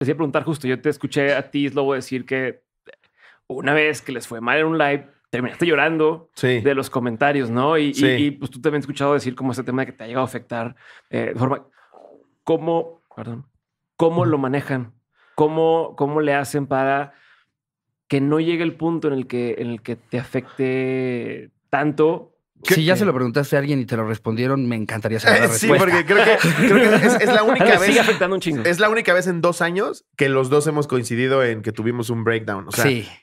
les preguntar justo, yo te escuché a ti, Slobo, decir que una vez que les fue mal en un live, terminaste llorando de los comentarios, ¿no? Y, pues tú también has escuchado decir cómo ese tema que te ha llegado a afectar eh, de forma... ¿Cómo, perdón, cómo lo manejan? ¿Cómo, ¿Cómo le hacen para que no llegue el punto en el que, en el que te afecte tanto si ya se eh. lo preguntaste a alguien y te lo respondieron, me encantaría saber. sí, porque creo que, es, la única vez. afectando un chingo. Es la única vez en dos años que los dos hemos coincidido en que tuvimos un breakdown. O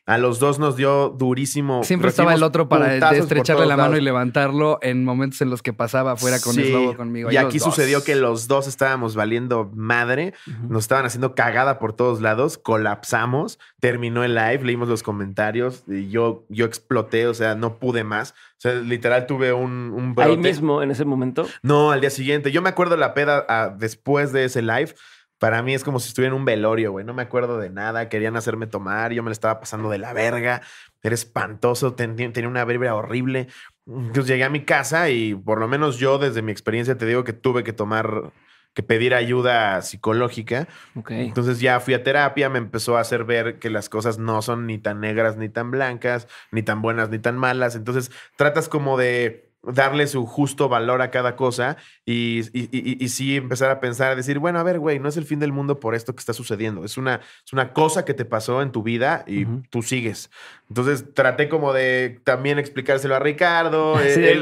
a los dos nos dio durísimo. Siempre estaba el otro para estrecharle la mano y levantarlo en momentos en los que pasaba fuera con conmigo. Y, aquí sucedió que los dos estábamos valiendo madre, nos estaban haciendo cagada por todos lados, colapsamos, terminó el live, leímos los comentarios, y yo, yo exploté, o sea, no pude más sea, literal tuve un, un Ahí mismo, en ese momento. No, al día siguiente. Yo me acuerdo la peda ah, después de ese live. Para mí es como si estuviera en un velorio, güey. No me acuerdo de nada. Querían hacerme tomar. Yo me la estaba pasando de la verga. Era espantoso. Tenía, una vibra horrible. Entonces llegué a mi casa y por lo menos yo, desde mi experiencia, te digo que tuve que tomar que pedir ayuda psicológica. Entonces ya fui a terapia, me empezó a hacer ver que las cosas no son ni tan negras, ni tan blancas, ni tan buenas, ni tan malas. Entonces tratas como de darle su justo valor a cada cosa y, y, y, sí empezar a pensar, a decir, bueno, a ver, güey, no es el fin del mundo por esto que está sucediendo, es una, es una cosa que te pasó en tu vida y tú sigues. Entonces traté como de también explicárselo a Ricardo. Eh,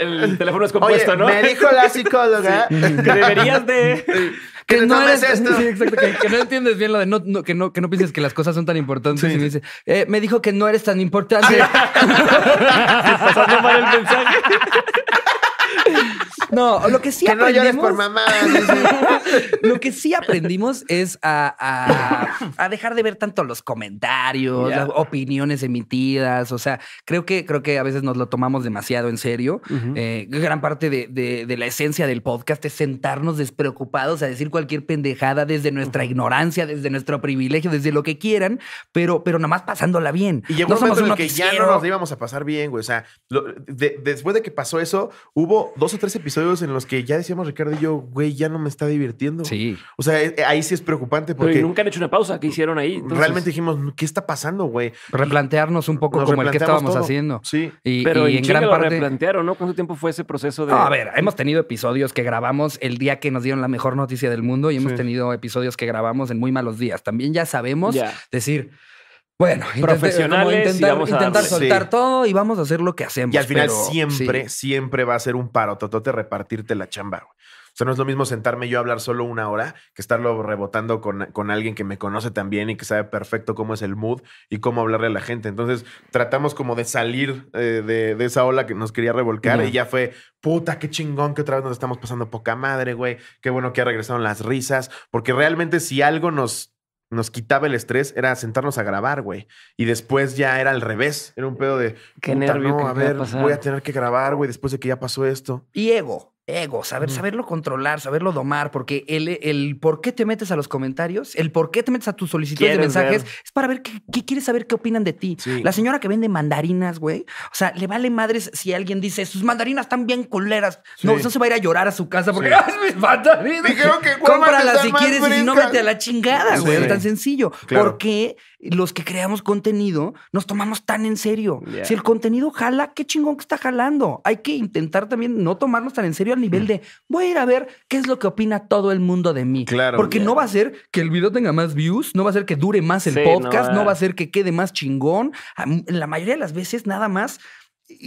el, teléfono es compuesto, ¿no? Me dijo la psicóloga que deberías de que, no eres, esto. exacto, que, no entiendes bien lo de no, que, no, que no pienses que las cosas son tan importantes. Y me dice, eh, me dijo que no eres tan importante. pasando mal el mensaje. No, lo que sí aprendimos. lo que sí aprendimos es a, dejar de ver tanto los comentarios, las opiniones emitidas. O sea, creo que, creo que a veces nos lo tomamos demasiado en serio. Eh, gran parte de, la esencia del podcast es sentarnos despreocupados a decir cualquier pendejada desde nuestra ignorancia, desde nuestro privilegio, desde lo que quieran, pero, pero más pasándola bien. Y que ya no nos íbamos a pasar bien, güey. O sea, después de que pasó eso, hubo dos o tres episodios en los que ya decíamos Ricardo y yo, güey, ya no me está divirtiendo. Sí. O sea, eh, ahí sí es preocupante porque... Pero nunca han hecho una pausa que hicieron ahí. Realmente dijimos, ¿qué está pasando, güey? Replantearnos un poco como el que estábamos haciendo. Sí. Y, Pero y en gran parte... replantearon, ¿no? ¿Cuánto tiempo fue ese proceso de...? a ver, hemos tenido episodios que grabamos el día que nos dieron la mejor noticia del mundo y hemos tenido episodios que grabamos en muy malos días. También ya sabemos decir bueno, profesionales, intentar, soltar todo y vamos a hacer lo que hacemos. Y al final siempre, siempre va a ser un paro, totote, repartirte la chamba. Güey. O sea, no es lo mismo sentarme yo a hablar solo una hora que estarlo rebotando con, con, alguien que me conoce también y que sabe perfecto cómo es el mood y cómo hablarle a la gente. Entonces, tratamos como de salir eh, de, esa ola que nos quería revolcar y ya fue, puta, qué chingón que otra vez nos estamos pasando poca madre, güey. Qué bueno que ha regresaron las risas. Porque realmente si algo nos nos quitaba el estrés era sentarnos a grabar, güey. Y después ya era al revés. Era un pedo de. Qué nervio. a ver, voy a tener que grabar, güey, después de que ya pasó esto. Y ego ego, saber, saberlo controlar, saberlo domar, porque el, el, por qué te metes a los comentarios, el por qué te metes a tus solicitudes de mensajes, es para ver qué, quieres saber qué opinan de ti. La señora que vende mandarinas, güey, o sea, le vale madres si alguien dice, sus mandarinas están bien culeras. No, no se va a ir a llorar a su casa porque, sí. mis mandarinas! que Cómpralas si quieres y si no, vete a la chingada, güey. Tan sencillo. ¿Por Porque los que creamos contenido nos tomamos tan en serio. Si el contenido jala, qué chingón que está jalando. Hay que intentar también no tomarnos tan en serio al nivel mm. de voy a ir a ver qué es lo que opina todo el mundo de mí. Claro. Porque no va a ser que el video tenga más views, no va a ser que dure más el podcast, no, va a ser que quede más chingón. La mayoría de las veces nada más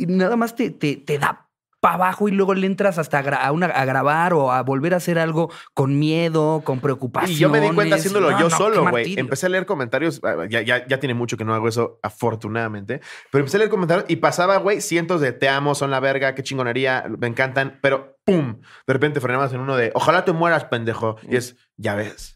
nada más te, te, da abajo y luego le entras hasta a, grabar o a volver a hacer algo con miedo, con preocupación. Y yo me di cuenta haciéndolo yo solo, güey. Empecé a leer comentarios, ah, ya, tiene mucho que no hago eso, afortunadamente, pero empecé a leer comentarios y pasaba, güey, cientos de te amo, son la verga, qué chingonería, me encantan, pero ¡pum! De repente frenabas en uno de ojalá te mueras, pendejo. Y es, ya ves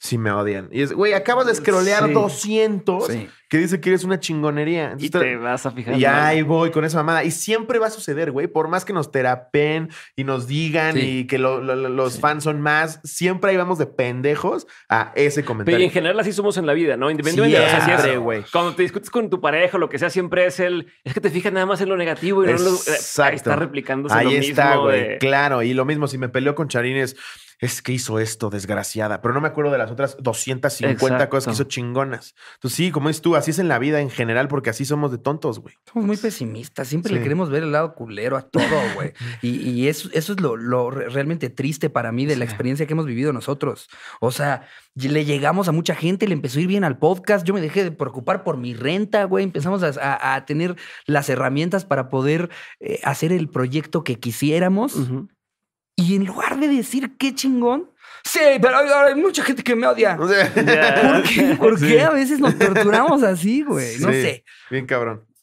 si me odian. Y es, güey, acabas de escrolear 200 que dice que eres una chingonería. y te vas a fijar. Y ahí voy con esa mamada. Y siempre va a suceder, güey. Por más que nos terapen y nos digan y que los fans son más, siempre ahí vamos de pendejos a ese comentario. Pero en general así somos en la vida, ¿no? Independientemente de Cuando te discutes con tu pareja, o lo que sea, siempre es el... Es que te fijas nada más en lo negativo y no lo... Eh, ahí está replicando ahí lo Ahí está, güey. Claro. Y lo mismo, si me peleo con Charines es que hizo esto, desgraciada, pero no me acuerdo de las otras 250 cosas que hizo chingonas. Entonces, sí, como es tú, así es en la vida en general, porque así somos de tontos, güey. Somos muy pesimistas, siempre le queremos ver el lado culero a todo, güey. y, eso, eso es lo, realmente triste para mí de la experiencia que hemos vivido nosotros. O sea, le llegamos a mucha gente, le empezó a ir bien al podcast, yo me dejé de preocupar por mi renta, güey, empezamos a, tener las herramientas para poder eh, hacer el proyecto que quisiéramos. Y en lugar de decir qué chingón, sí, pero hay, mucha gente que me odia. ¿Por qué, ¿Por qué a veces nos torturamos así, güey? No sé. Bien cabrón.